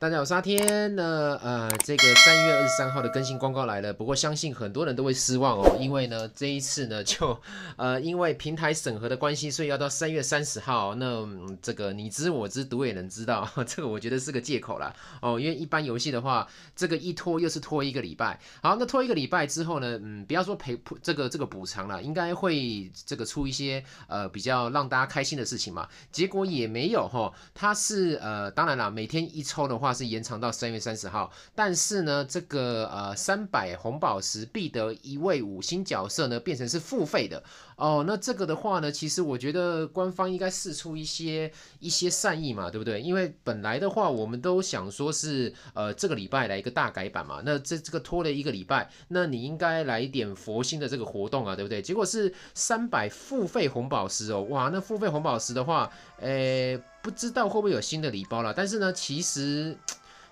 大家好，沙天呢？呃，这个三月二十三号的更新公告来了，不过相信很多人都会失望哦，因为呢，这一次呢，就呃，因为平台审核的关系，所以要到三月三十号。那这个你知我知，独也能知道，这个我觉得是个借口啦。哦，因为一般游戏的话，这个一拖又是拖一个礼拜。好，那拖一个礼拜之后呢，嗯，不要说赔这个这个补偿了，应该会这个出一些呃比较让大家开心的事情嘛。结果也没有哈，它是呃，当然啦，每天一抽的话。它是延长到三月三十号，但是呢，这个呃三百红宝石必得一位五星角色呢，变成是付费的哦。那这个的话呢，其实我觉得官方应该试出一些一些善意嘛，对不对？因为本来的话，我们都想说是呃这个礼拜来一个大改版嘛，那这这个拖了一个礼拜，那你应该来一点佛心的这个活动啊，对不对？结果是三百付费红宝石哦，哇，那付费红宝石的话，诶。不知道会不会有新的礼包了，但是呢，其实。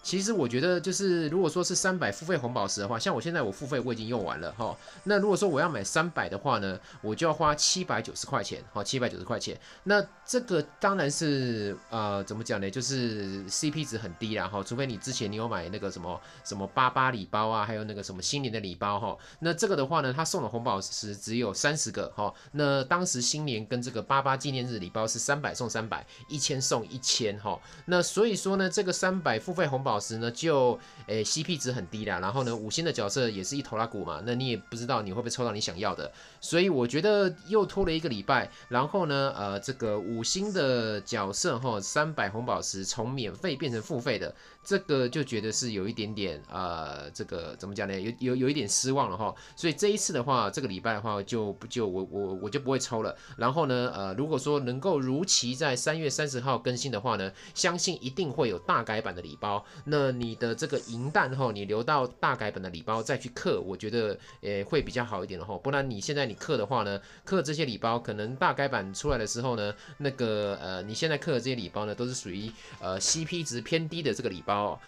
其实我觉得就是，如果说是三百付费红宝石的话，像我现在我付费我已经用完了哈。那如果说我要买三百的话呢，我就要花七百九十块钱哈，七百九十块钱。那这个当然是呃怎么讲呢，就是 CP 值很低啦哈。除非你之前你有买那个什么什么八八礼包啊，还有那个什么新年的礼包哈。那这个的话呢，他送的红宝石只有三十个哈。那当时新年跟这个八八纪念日礼包是三百送三百，一千送一千哈。那所以说呢，这个三百付费红宝。宝石呢就诶 CP 值很低啦，然后呢五星的角色也是一头拉股嘛，那你也不知道你会不会抽到你想要的，所以我觉得又拖了一个礼拜，然后呢呃这个五星的角色哈三百红宝石从免费变成付费的，这个就觉得是有一点点呃这个怎么讲呢有有有一点失望了哈，所以这一次的话这个礼拜的话就不就我我我就不会抽了，然后呢呃如果说能够如期在三月三十号更新的话呢，相信一定会有大改版的礼包。那你的这个银弹哈，你留到大改版的礼包再去刻，我觉得呃会比较好一点的哈。不然你现在你刻的话呢，刻这些礼包，可能大改版出来的时候呢，那个呃你现在刻的这些礼包呢，都是属于呃 CP 值偏低的这个礼包。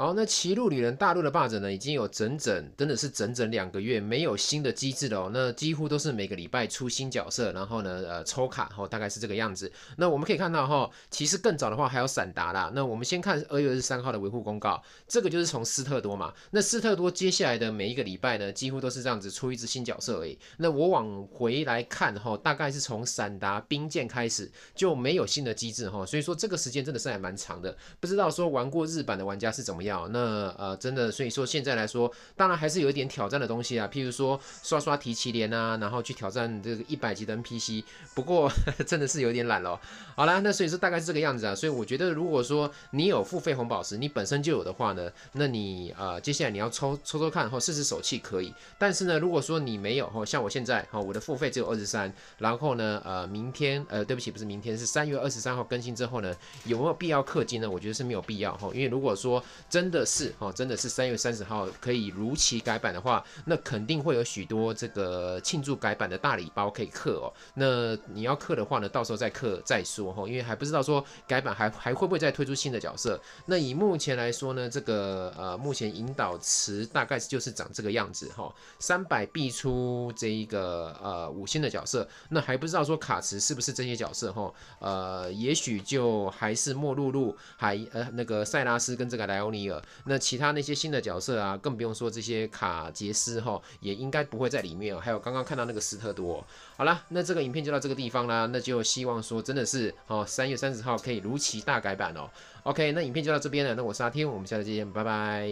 好，那齐路旅人大陆的霸者呢，已经有整整真的是整整两个月没有新的机制了哦。那几乎都是每个礼拜出新角色，然后呢，呃，抽卡，哈，大概是这个样子。那我们可以看到，哈，其实更早的话还有散达啦。那我们先看二月二十三号的维护公告，这个就是从斯特多嘛。那斯特多接下来的每一个礼拜呢，几乎都是这样子出一支新角色而已。那我往回来看，哈，大概是从散达兵剑开始就没有新的机制，哈，所以说这个时间真的是还蛮长的，不知道说玩过日版的玩家是怎么样。那呃，真的，所以说现在来说，当然还是有一点挑战的东西啊，譬如说刷刷提奇连啊，然后去挑战这个一百级的 NPC。不过 真的是有点懒了。好啦，那所以说大概是这个样子啊。所以我觉得，如果说你有付费红宝石，你本身就有的话呢，那你呃，接下来你要抽抽抽看，然后试试手气可以。但是呢，如果说你没有，哈，像我现在哈，我的付费只有二十三，然后呢，呃，明天呃，对不起，不是明天，是三月二十三号更新之后呢，有没有必要氪金呢？我觉得是没有必要哈，因为如果说。真的是哦，真的是三月三十号可以如期改版的话，那肯定会有许多这个庆祝改版的大礼包可以刻哦。那你要刻的话呢，到时候再刻再说哈，因为还不知道说改版还还会不会再推出新的角色。那以目前来说呢，这个呃目前引导词大概就是长这个样子哈，三百必出这一个呃五星的角色，那还不知道说卡池是不是这些角色哈，呃也许就还是莫露露，还呃那个塞拉斯跟这个莱欧尼。尔那其他那些新的角色啊，更不用说这些卡杰斯哈，也应该不会在里面哦。还有刚刚看到那个斯特多，好了，那这个影片就到这个地方啦。那就希望说真的是哦，三月三十号可以如期大改版哦。OK，那影片就到这边了。那我是阿天，我们下次再见，拜拜。